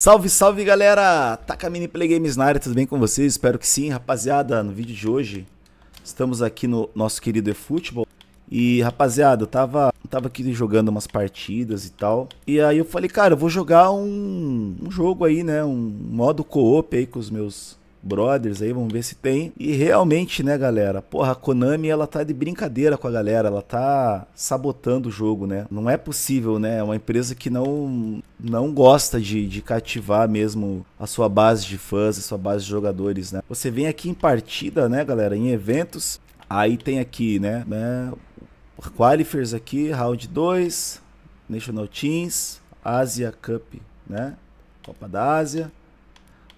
Salve, salve galera! Taca Mini Play Games na área, tudo bem com vocês? Espero que sim, rapaziada. No vídeo de hoje, estamos aqui no nosso querido eFootball. E rapaziada, eu tava, tava aqui jogando umas partidas e tal. E aí eu falei, cara, eu vou jogar um, um jogo aí, né? Um modo co-op aí com os meus Brothers aí, vamos ver se tem. E realmente, né, galera? Porra, a Konami ela tá de brincadeira com a galera, ela tá sabotando o jogo, né? Não é possível, né? É uma empresa que não não gosta de, de cativar mesmo a sua base de fãs, a sua base de jogadores, né? Você vem aqui em partida, né, galera, em eventos, aí tem aqui, né, né qualifiers aqui, round 2, National Teams, Asia Cup, né? Copa da Ásia,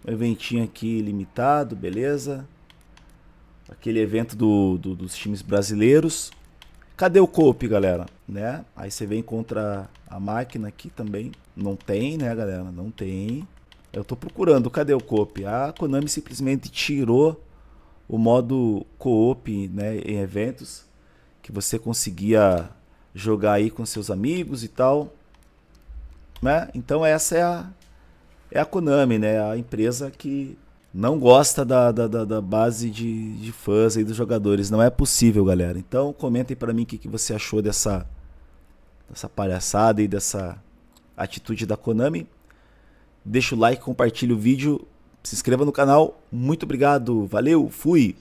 eventinho aqui limitado, beleza? Aquele evento do, do, dos times brasileiros. Cadê o cope, galera? Né? Aí você vem contra a máquina aqui também. Não tem, né, galera? Não tem. Eu tô procurando, cadê o coop? A Konami simplesmente tirou o modo coop, né, em eventos que você conseguia jogar aí com seus amigos e tal, né? Então essa é a é a Konami, né? A empresa que não gosta da, da, da, da base de, de fãs e dos jogadores. Não é possível, galera. Então comentem para mim o que, que você achou dessa, dessa palhaçada e dessa atitude da Konami. Deixa o like, compartilha o vídeo, se inscreva no canal. Muito obrigado, valeu, fui!